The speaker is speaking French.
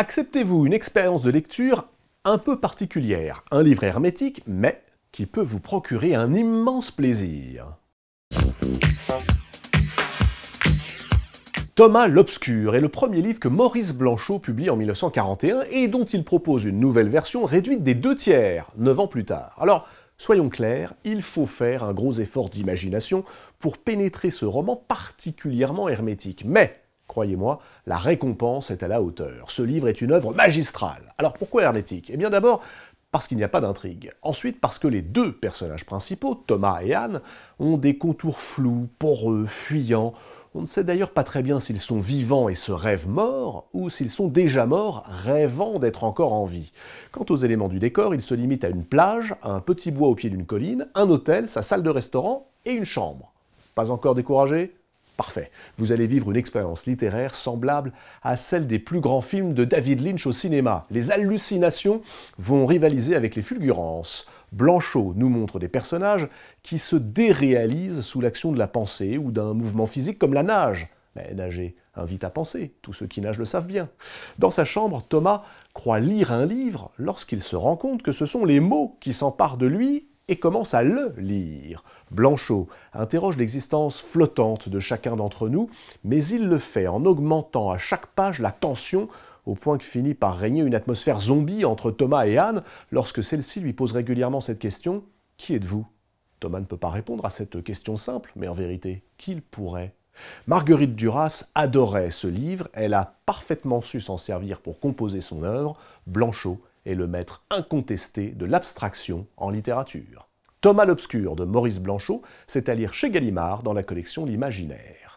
Acceptez-vous une expérience de lecture un peu particulière, un livre hermétique, mais qui peut vous procurer un immense plaisir. Thomas l'Obscur est le premier livre que Maurice Blanchot publie en 1941 et dont il propose une nouvelle version réduite des deux tiers, neuf ans plus tard. Alors, soyons clairs, il faut faire un gros effort d'imagination pour pénétrer ce roman particulièrement hermétique. Mais Croyez-moi, la récompense est à la hauteur. Ce livre est une œuvre magistrale. Alors pourquoi hermétique Eh bien d'abord, parce qu'il n'y a pas d'intrigue. Ensuite, parce que les deux personnages principaux, Thomas et Anne, ont des contours flous, poreux, fuyants. On ne sait d'ailleurs pas très bien s'ils sont vivants et se rêvent morts, ou s'ils sont déjà morts, rêvant d'être encore en vie. Quant aux éléments du décor, ils se limitent à une plage, un petit bois au pied d'une colline, un hôtel, sa salle de restaurant et une chambre. Pas encore découragé Parfait. Vous allez vivre une expérience littéraire semblable à celle des plus grands films de David Lynch au cinéma. Les hallucinations vont rivaliser avec les fulgurances. Blanchot nous montre des personnages qui se déréalisent sous l'action de la pensée ou d'un mouvement physique comme la nage. Mais nager invite à penser, tous ceux qui nagent le savent bien. Dans sa chambre, Thomas croit lire un livre lorsqu'il se rend compte que ce sont les mots qui s'emparent de lui et commence à le lire. Blanchot interroge l'existence flottante de chacun d'entre nous, mais il le fait en augmentant à chaque page la tension au point que finit par régner une atmosphère zombie entre Thomas et Anne lorsque celle-ci lui pose régulièrement cette question Qui êtes-vous Thomas ne peut pas répondre à cette question simple, mais en vérité, qu'il pourrait Marguerite Duras adorait ce livre, elle a parfaitement su s'en servir pour composer son œuvre, Blanchot est le maître incontesté de l'abstraction en littérature. Thomas l'Obscur de Maurice Blanchot, c'est à lire chez Gallimard dans la collection L'Imaginaire.